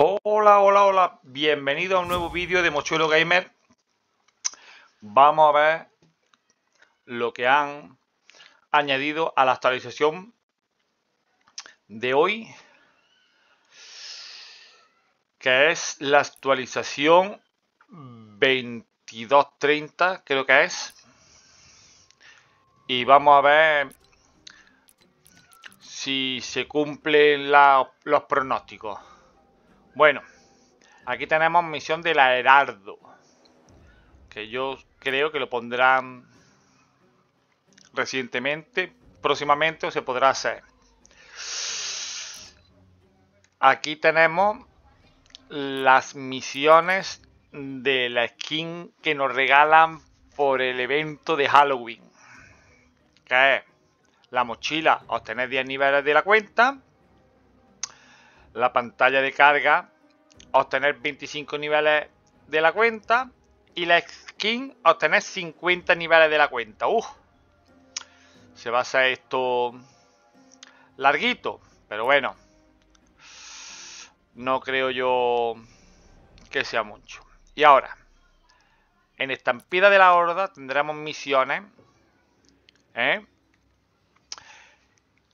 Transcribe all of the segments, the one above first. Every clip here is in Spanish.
Hola, hola, hola, bienvenido a un nuevo vídeo de Mochuelo Gamer. Vamos a ver lo que han añadido a la actualización de hoy, que es la actualización 2230, creo que es. Y vamos a ver si se cumplen los pronósticos. Bueno, aquí tenemos misión del herardo Que yo creo que lo pondrán recientemente, próximamente o se podrá hacer. Aquí tenemos las misiones de la skin que nos regalan por el evento de Halloween. Que es la mochila, obtener 10 niveles de la cuenta la pantalla de carga, obtener 25 niveles de la cuenta y la skin obtener 50 niveles de la cuenta. Uf, se va a esto larguito, pero bueno, no creo yo que sea mucho. Y ahora, en Estampida de la Horda tendremos misiones, ¿eh?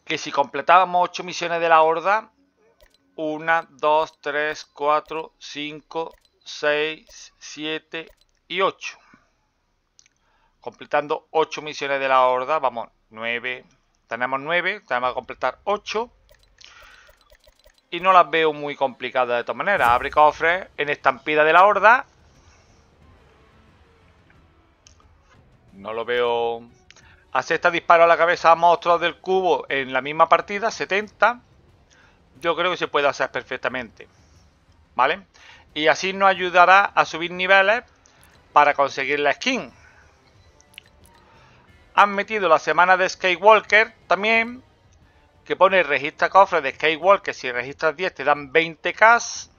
que si completábamos 8 misiones de la Horda, 1, 2, 3, 4, 5, 6, 7 y 8. Completando 8 misiones de la horda, vamos, 9. Tenemos 9, tenemos que completar 8. Y no las veo muy complicadas de todas maneras. Abre cofres en estampida de la horda. No lo veo... Acepta disparo a la cabeza a monstruos del cubo en la misma partida, 70 yo creo que se puede hacer perfectamente. ¿Vale? Y así nos ayudará a subir niveles para conseguir la skin. Han metido la semana de Skywalker también, que pone registra cofres de Skywalker. Si registras 10 te dan 20k.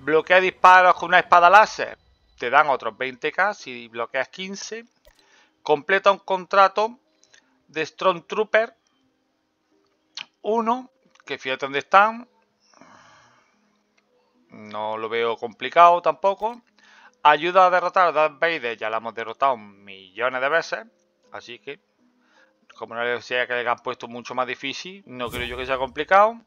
Bloquea disparos con una espada láser. Te dan otros 20k. Si bloqueas 15. Completa un contrato de Strong Trooper 1 que fíjate dónde están. No lo veo complicado tampoco. Ayuda a derrotar a Darth Vader, ya la hemos derrotado millones de veces. Así que, como no les que le han puesto mucho más difícil, no creo yo que sea complicado.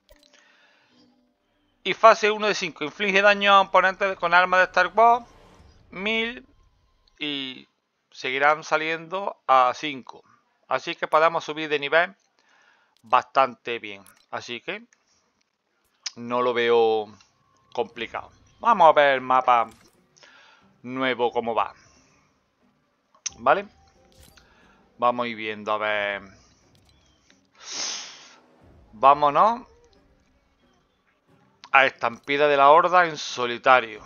Y fase 1 de 5. Inflige daño a oponentes con arma de Star Wars. 1000. Y seguirán saliendo a 5. Así que podemos subir de nivel bastante bien. Así que no lo veo complicado. Vamos a ver el mapa nuevo cómo va. ¿Vale? Vamos a ir viendo, a ver... Vámonos a Estampida de la Horda en solitario.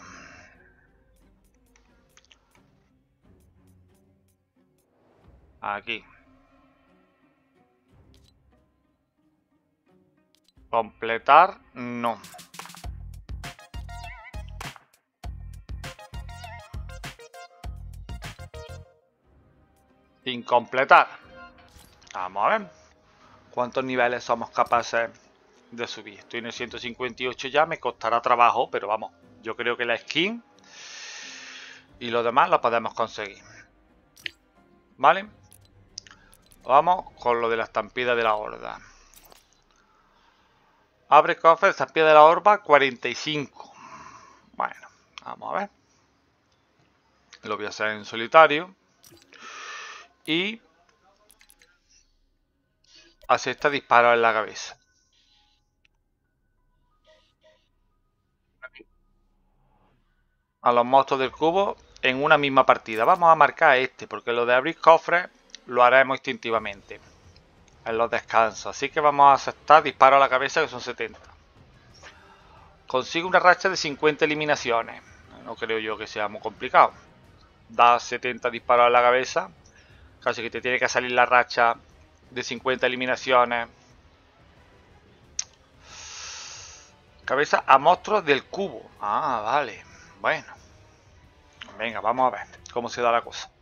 Aquí. Completar, no. Incompletar. Vamos a ver. ¿Cuántos niveles somos capaces de subir? Estoy en el 158 ya, me costará trabajo, pero vamos. Yo creo que la skin y lo demás lo podemos conseguir. ¿Vale? Vamos con lo de la estampida de la horda. Abre cofres a pie de la orba 45. Bueno, vamos a ver. Lo voy a hacer en solitario. Y acepta este disparo en la cabeza. A los monstruos del cubo en una misma partida. Vamos a marcar este, porque lo de abrir cofres lo haremos instintivamente en los descansos. Así que vamos a aceptar disparo a la cabeza que son 70. Consigue una racha de 50 eliminaciones. No creo yo que sea muy complicado. Da 70 disparos a la cabeza. Casi que te tiene que salir la racha de 50 eliminaciones. Cabeza a monstruos del cubo. Ah, vale. Bueno. Venga, vamos a ver cómo se da la cosa.